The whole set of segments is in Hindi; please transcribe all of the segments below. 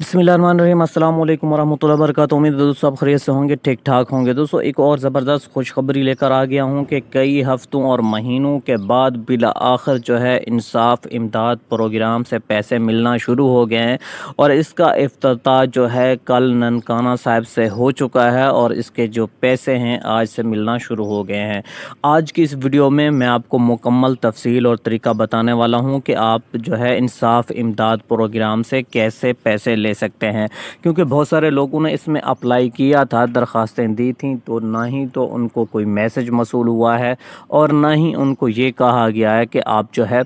बसमिलीम अल्लाम वरहमल वर्क उम्मीद दोस्तों आप खरीद से होंगे ठीक ठाक होंगे दोस्तों एक और ज़बरदस्त खुशखबरी लेकर आ गया हूँ कि कई हफ़्तों और महीनों के बाद बिला आखिर जो है इंसाफ इमदाद प्रोग्राम से पैसे मिलना शुरू हो गए हैं और इसका अफ्ताह जो है कल ननकाना साहब से हो चुका है और इसके जो पैसे हैं आज से मिलना शुरू हो गए हैं आज की इस वीडियो में मैं आपको मुकम्मल तफसील और तरीका बताने वाला हूँ कि आप जो है इंसाफ इमदाद प्रोग्राम से कैसे पैसे ले ले सकते हैं क्योंकि बहुत सारे लोगों ने इसमें अप्लाई किया था दरख्वास्तें दी थी तो ना ही तो उनको कोई मैसेज मसूल हुआ है और ना ही उनको ये कहा गया है कि आप जो है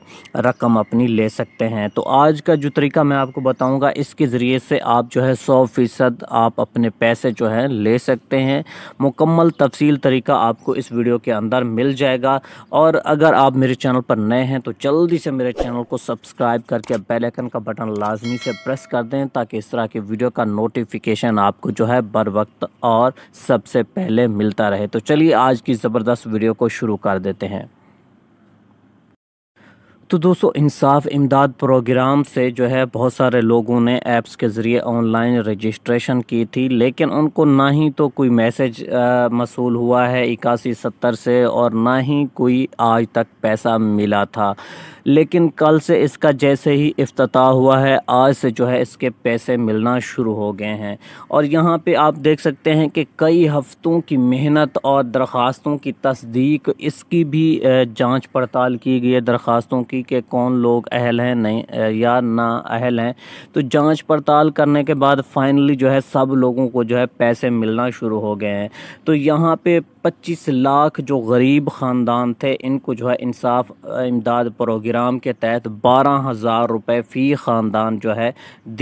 रकम अपनी ले सकते हैं तो आज का जो तरीका मैं आपको बताऊँगा इसके ज़रिए से आप जो है सौ फ़ीसद आप अपने पैसे जो है ले सकते हैं मुकम्मल तफसील तरीका आपको इस वीडियो के अंदर मिल जाएगा और अगर आप मेरे चैनल पर नए हैं तो जल्दी से मेरे चैनल को सब्सक्राइब करके बेल आइकन का बटन लाजमी से प्रेस कर दें ताकि कि इस तरह के वीडियो का नोटिफिकेशन आपको जो है बर वक्त और सबसे पहले मिलता रहे तो चलिए आज की ज़बरदस्त वीडियो को शुरू कर देते हैं तो दोस्तों इंसाफ इमदाद प्रोग्राम से जो है बहुत सारे लोगों ने ऐप्स के ज़रिए ऑनलाइन रजिस्ट्रेशन की थी लेकिन उनको ना ही तो कोई मैसेज मसूल हुआ है इक्यासी सत्तर से और ना ही कोई आज तक पैसा मिला था लेकिन कल से इसका जैसे ही अफ्ताह हुआ है आज से जो है इसके पैसे मिलना शुरू हो गए हैं और यहाँ पे आप देख सकते हैं कि कई हफ्तों की मेहनत और दरख्वास्तों की तस्दीक इसकी भी जांच पड़ताल की गई है दरख्वास्तों की कि कौन लोग अहल हैं नहीं या ना अहल हैं तो जाँच पड़ताल करने के बाद फाइनली जो है सब लोगों को जो है पैसे मिलना शुरू हो गए हैं तो यहाँ पर पच्चीस लाख जो गरीब ख़ानदान थे इनको जो है इंसाफ इमदाद प्रोग्राम के तहत बारह हज़ार रुपये फ़ी ख़ानदान जो है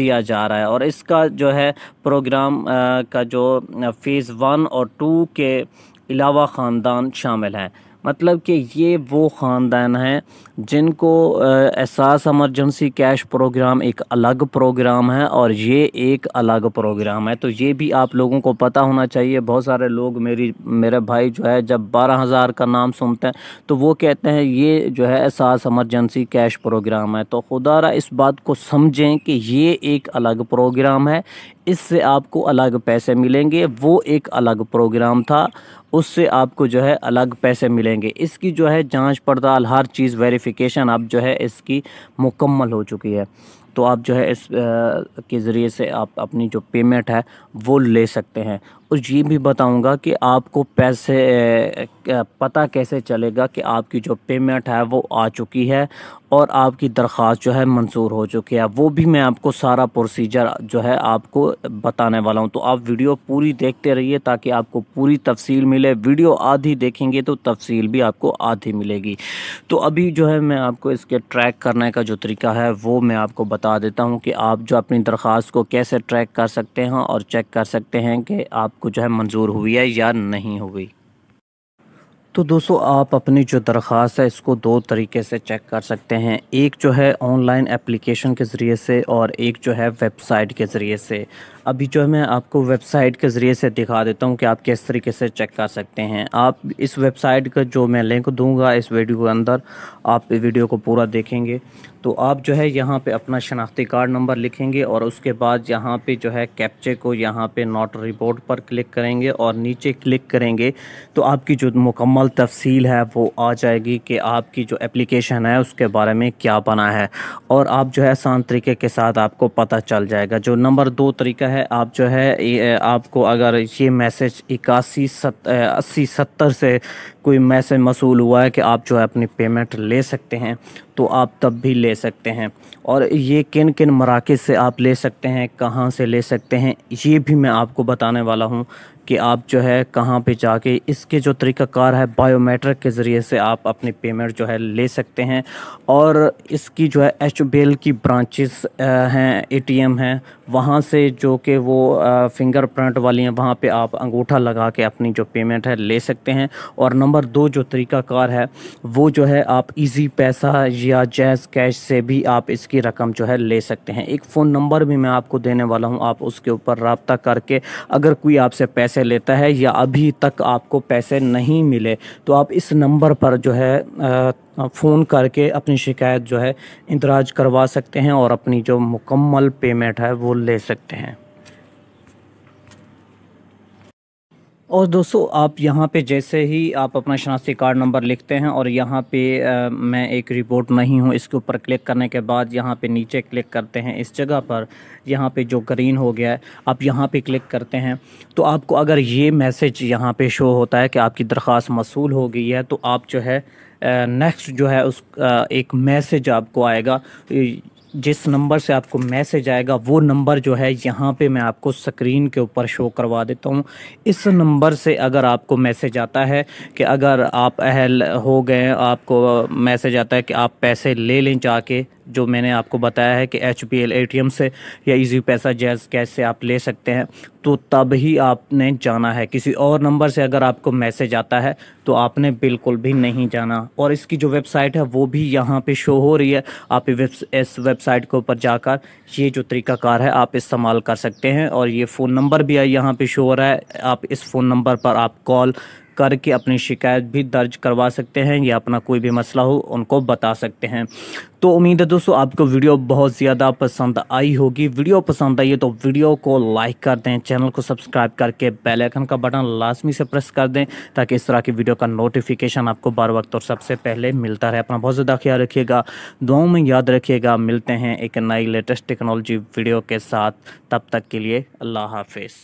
दिया जा रहा है और इसका जो है प्रोग्राम का जो फ़ेज़ वन और टू के अलावा ख़ानदान शामिल हैं मतलब कि ये वो ख़ानदान हैं जिनको एहसास एमरजेंसी कैश प्रोग्राम एक अलग प्रोग्राम है और ये एक अलग प्रोग्राम है तो ये भी आप लोगों को पता होना चाहिए बहुत सारे लोग मेरी मेरे भाई जो है जब बारह हज़ार का नाम सुनते हैं तो वो कहते हैं ये जो है एहसास एमरजेंसी कैश प्रोग्राम है तो खुदा इस बात को समझें कि ये एक अलग प्रोग्राम है इससे आपको अलग पैसे मिलेंगे वो एक अलग प्रोग्राम था उससे आपको जो है अलग पैसे मिलेंगे इसकी जो है जांच पड़ताल हर चीज़ वेरिफिकेशन अब जो है इसकी मुकम्मल हो चुकी है तो आप जो है इस के ज़रिए से आप अपनी जो पेमेंट है वो ले सकते हैं और ये भी बताऊंगा कि आपको पैसे पता कैसे चलेगा कि आपकी जो पेमेंट है वो आ चुकी है और आपकी दरख्वास्त जो है मंजूर हो चुकी है वो भी मैं आपको सारा प्रोसीजर जो है आपको बताने वाला हूँ तो आप वीडियो पूरी देखते रहिए ताकि आपको पूरी तफसील मिले वीडियो आधी देखेंगे तो तफसील भी आपको आधी मिलेगी तो अभी जो है मैं आपको इसके ट्रैक करने का जो तरीका है वो मैं आपको बता देता हूँ कि आप जो अपनी दरख्वास्त को कैसे ट्रैक कर सकते हैं और चेक कर सकते हैं कि आप आपको जो है मंजूर हुई है या नहीं हुई तो दोस्तों आप अपनी जो दरख्वास्त है इसको दो तरीके से चेक कर सकते हैं एक जो है ऑनलाइन एप्लीकेशन के ज़रिए से और एक जो है वेबसाइट के ज़रिए से अभी जो है मैं आपको वेबसाइट के ज़रिए से दिखा देता हूँ कि आप किस तरीके से चेक कर सकते हैं आप इस वेबसाइट का जो मैं लिंक दूंगा इस वीडियो के अंदर आप वीडियो को पूरा देखेंगे तो आप जो है यहाँ पे अपना शनाख्ती कार्ड नंबर लिखेंगे और उसके बाद यहाँ पे जो है कैप्चे को यहाँ पे नोट रिपोर्ट पर क्लिक करेंगे और नीचे क्लिक करेंगे तो आपकी जो मुकम्मल तफसील है वो आ जाएगी कि आपकी जो एप्लीकेशन है उसके बारे में क्या बना है और आप जो है आसान तरीके के साथ आपको पता चल जाएगा जो नंबर दो तरीका है आप जो है आपको अगर ये मैसेज इक्यासी सत अस्सी सत्तर से कोई मैसेज मसूल हुआ है कि आप जो है अपनी पेमेंट ले सकते हैं तो आप तब भी ले सकते हैं और ये किन किन मराक़ से आप ले सकते हैं कहाँ से ले सकते हैं ये भी मैं आपको बताने वाला हूँ कि आप जो है कहाँ पे जाके इसके जो तरीकाकार है बायोमेट्रिक के ज़रिए से आप अपनी पेमेंट जो है ले सकते हैं और इसकी जो है एच की ब्रांचेस हैं एटीएम हैं वहाँ से जो कि वो फिंगरप्रिंट वाली हैं वहाँ पे आप अंगूठा लगा के अपनी जो पेमेंट है ले सकते हैं और नंबर दो जो तरीकाकार है वो जो है आप इजी पैसा या जैज़ कैश से भी आप इसकी रकम जो है ले सकते हैं एक फ़ोन नंबर भी मैं आपको देने वाला हूँ आप उसके ऊपर रबता करके अगर कोई आपसे पैसे पैसे लेता है या अभी तक आपको पैसे नहीं मिले तो आप इस नंबर पर जो है फ़ोन करके अपनी शिकायत जो है इंदराज करवा सकते हैं और अपनी जो मुकम्मल पेमेंट है वो ले सकते हैं और दोस्तों आप यहाँ पे जैसे ही आप अपना शनाख्ती कार्ड नंबर लिखते हैं और यहाँ पे आ, मैं एक रिपोर्ट नहीं हूँ इसके ऊपर क्लिक करने के बाद यहाँ पे नीचे क्लिक करते हैं इस जगह पर यहाँ पे जो ग्रीन हो गया है आप यहाँ पे क्लिक करते हैं तो आपको अगर ये मैसेज यहाँ पे शो होता है कि आपकी दरख्वास्त मसूल हो गई है तो आप जो है नेक्स्ट जो है उस एक मैसेज आपको आएगा जिस नंबर से आपको मैसेज आएगा वो नंबर जो है यहाँ पे मैं आपको स्क्रीन के ऊपर शो करवा देता हूँ इस नंबर से अगर आपको मैसेज आता है कि अगर आप अहल हो गए आपको मैसेज आता है कि आप पैसे ले लें जाके जो मैंने आपको बताया है कि H P L A T M से या इजी पैसा जैज़ कैश से आप ले सकते हैं तो तब ही आपने जाना है किसी और नंबर से अगर आपको मैसेज आता है तो आपने बिल्कुल भी नहीं जाना और इसकी जो वेबसाइट है वो भी यहाँ पे शो हो रही है आप इस वेबसाइट के ऊपर जाकर ये जो तरीकाकार है आप इस्तेमाल कर सकते हैं और ये फ़ोन नंबर भी यहाँ पे शो हो रहा है आप इस फ़ोन नंबर पर आप कॉल करके अपनी शिकायत भी दर्ज करवा सकते हैं या अपना कोई भी मसला हो उनको बता सकते हैं तो उम्मीद है दोस्तों आपको वीडियो बहुत ज़्यादा पसंद आई होगी वीडियो पसंद आई है तो वीडियो को लाइक कर दें चैनल को सब्सक्राइब करके बेल आइकन का बटन लाजमी से प्रेस कर दें ताकि इस तरह की वीडियो का नोटिफिकेशन आपको बार वक्त और सबसे पहले मिलता रहे अपना बहुत ज़्यादा ख्याल रखिएगा दुआओं में याद रखिएगा मिलते हैं एक नई लेटेस्ट टेक्नोलॉजी वीडियो के साथ तब तक के लिए अल्लाह हाफिज़